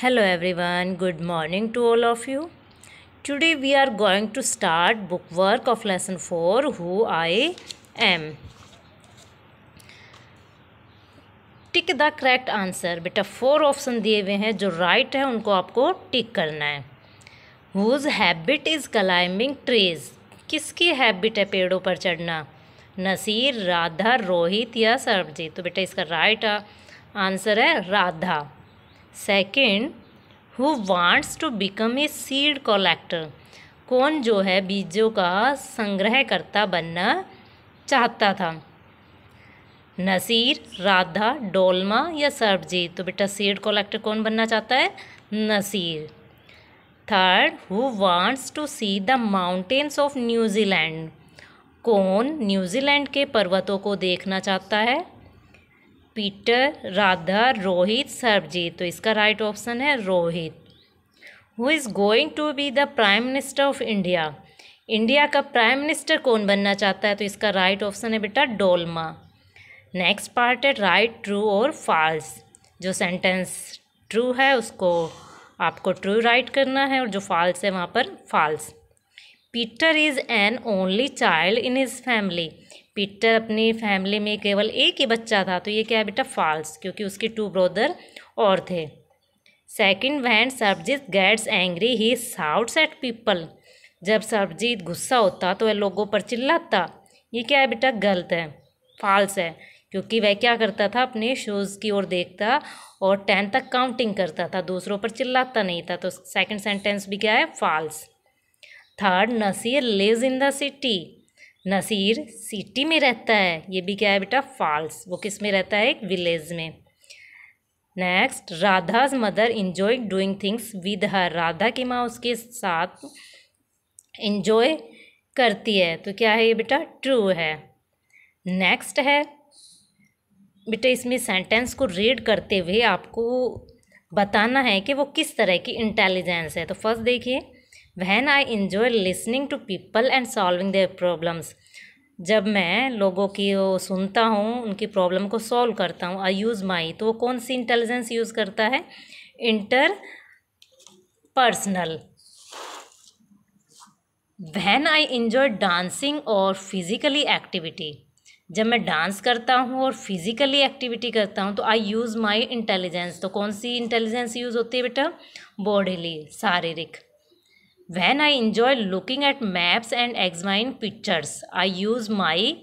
hello everyone good morning to all of you today we are going to start book work of lesson four who I am tick the correct answer बेटा four option दिए हुए हैं जो right right है उनको आपको tick करना है whose habit is climbing trees किसकी हैबिट है पेड़ों पर चढ़ना नसीर राधा रोहित या सरबजीत तो बेटा इसका राइट right आंसर है Radha second who wants to become a seed collector कौन जो है बीजों का संग्रहकर्ता बनना चाहता था नसीर राधा डोलमा या सर्बजीत तो बेटा सीड कलेक्टर कौन बनना चाहता है Naseer third who wants to see the mountains of New Zealand कौन न्यूजीलैंड के पर्वतों को देखना चाहता है पीटर राधा रोहित सर्बजीत तो इसका राइट ऑप्शन है Rohit who is going to be the prime minister of India India का प्राइम मिनिस्टर कौन बनना चाहता है तो इसका राइट ऑप्शन है बेटा डोलमा नेक्स्ट पार्ट है राइट ट्रू और फाल्स जो सेंटेंस ट्रू है उसको आपको ट्रू राइट करना है और जो फाल्स है वहाँ पर false Peter is an only child in his family Peter अपनी फैमिली में केवल एक ही बच्चा था तो ये क्या है बेटा फॉल्स क्योंकि उसके टू ब्रदर और थे सेकंड वैंड Sarabjit gets angry he shouts at people जब सरबजीत गुस्सा होता तो वह लोगों पर चिल्लाता ये क्या है बेटा गलत है फॉल्स है क्योंकि वह क्या करता था अपने शूज़ की ओर देखता और टेन तक काउंटिंग करता था दूसरों पर चिल्लाता नहीं था तो सेकंड सेंटेंस भी क्या है false third Naseer lives in the city Naseer city में रहता है ये भी क्या है बेटा फॉल्स वो किस में रहता है एक विलेज में next Radha's mother enjoy doing things with her Radha की माँ उसके साथ इन्जॉय करती है तो क्या है ये बेटा ट्रू है नेक्स्ट है बेटा इसमें सेंटेंस को रीड करते हुए आपको बताना है कि वो किस तरह की इंटेलिजेंस है तो फर्स्ट देखिए when I enjoy listening to people and solving their problems जब मैं लोगों की वो सुनता हूँ उनकी प्रॉब्लम को सॉल्व करता हूँ आई यूज़ माई तो वो कौन सी इंटेलिजेंस यूज़ करता है interpersonal when I enjoy dancing और फिज़िकली एक्टिविटी जब मैं डांस करता हूँ और फिज़िकली एक्टिविटी करता हूँ तो आई यूज़ माई इंटेलिजेंस तो कौन सी इंटेलिजेंस यूज़ होती है बेटा बॉडीली शारीरिक When I enjoy looking at maps and examine pictures, I use my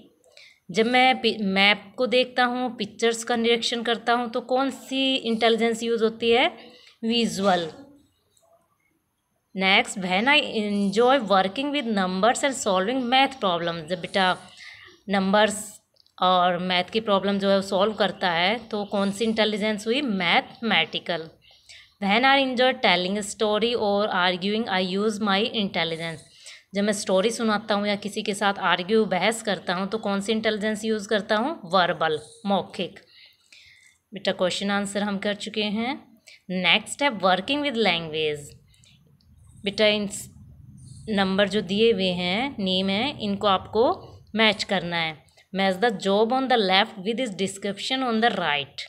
जब मैं मैप को देखता हूँ पिक्चर्स का निरीक्षण करता हूँ तो कौन सी इंटेलिजेंस यूज होती है visual next when I enjoy working with numbers and solving math problem जब बेटा नंबर्स और मैथ की प्रॉब्लम जो है वो सॉल्व करता है तो कौन सी इंटेलिजेंस हुई mathematical when are enjoy telling story और arguing I use my intelligence जब मैं स्टोरी सुनाता हूँ या किसी के साथ आर्ग्यू बहस करता हूँ तो कौन सी इंटेलिजेंस यूज़ करता हूँ वर्बल मौखिक बेटा क्वेश्चन आंसर हम कर चुके हैं नेक्स्ट है वर्किंग विद लैंग्वेज बेटा इन नंबर जो दिए हुए हैं नेम है इनको आपको मैच करना है match the job on the left with is description on the right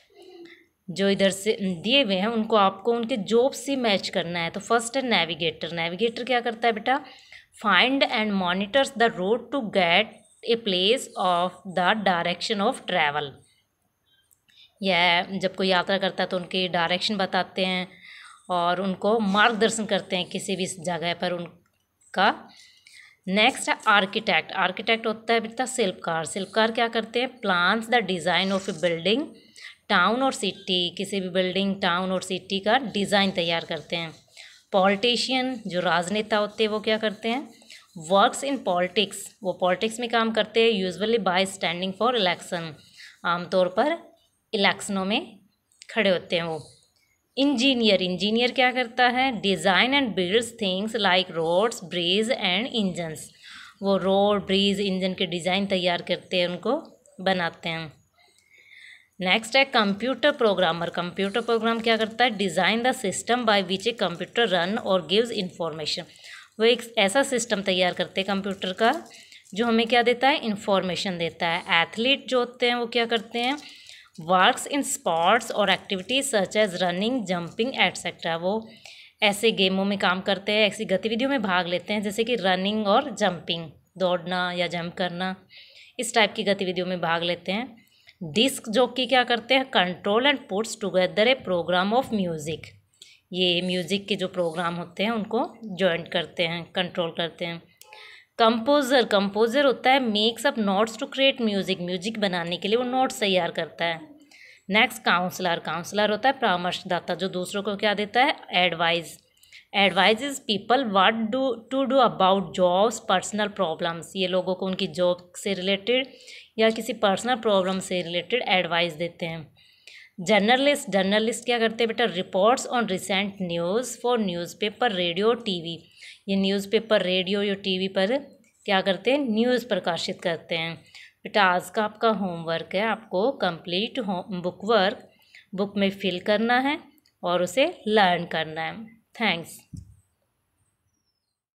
जो इधर से दिए हुए हैं उनको आपको उनके जॉब से मैच करना है तो फर्स्ट है नेविगेटर नेविगेटर क्या करता है बेटा find and monitors the road to get a place of the direction of travel यह जब कोई यात्रा करता है तो उनके डायरेक्शन बताते हैं और उनको मार्गदर्शन करते हैं किसी भी जगह पर उनका नेक्स्ट है आर्किटेक्ट आर्किटेक्ट होता है बेटा शिल्पकार शिल्पकार क्या करते हैं plans the design of a building town और सिटी किसी भी बिल्डिंग टाउन और सिटी का डिज़ाइन तैयार करते हैं पॉलिटिशियन जो राजनेता होते हैं वो क्या करते हैं वर्क्स इन पॉलिटिक्स वो पॉलिटिक्स में काम करते हैं usually by standing for election आमतौर पर इलेक्शनों में खड़े होते हैं वो इंजीनियर इंजीनियर क्या करता है design and builds things like roads bridge and engines वो रोड ब्रिज इंजन के डिज़ाइन तैयार करते हैं उनको बनाते हैं नेक्स्ट है कंप्यूटर प्रोग्रामर कंप्यूटर प्रोग्राम क्या करता है design the system by which a computer run और गिव्स इंफॉर्मेशन वो एक ऐसा सिस्टम तैयार करते हैं कंप्यूटर का जो हमें क्या देता है इन्फॉर्मेशन देता है एथलीट जो होते हैं वो क्या करते हैं वर्क्स इन स्पोर्ट्स और activities such as running jumping etcetera वो ऐसे गेमों में काम करते हैं ऐसी गतिविधियों में भाग लेते हैं जैसे कि रनिंग और जंपिंग दौड़ना या जंप करना इस टाइप की गतिविधियों में भाग लेते हैं डिस्क जो कि क्या करते हैं control and puts together a program of music ये म्यूज़िक के जो प्रोग्राम होते हैं उनको ज्वाइंट करते हैं कंट्रोल करते हैं कंपोज़र कंपोज़र होता है makes up notes to create music music बनाने के लिए वो नोट्स तैयार करता है नेक्स्ट काउंसलर काउंसलर होता है परामर्शदाता जो दूसरों को क्या देता है advice advise people what do to do about jobs personal problems ये लोगों को उनकी जॉब से रिलेटेड या किसी पर्सनल प्रॉब्लम से रिलेटेड एडवाइस देते हैं जर्नलिस्ट जर्नलिस्ट क्या करते हैं बेटा reports on recent news for newspaper radio TV ये न्यूज़पेपर रेडियो या टीवी पर क्या करते हैं न्यूज़ प्रकाशित करते हैं बेटा आज का आपका होमवर्क है आपको complete home book work book में फिल करना है और उसे लर्न करना है थैंक्स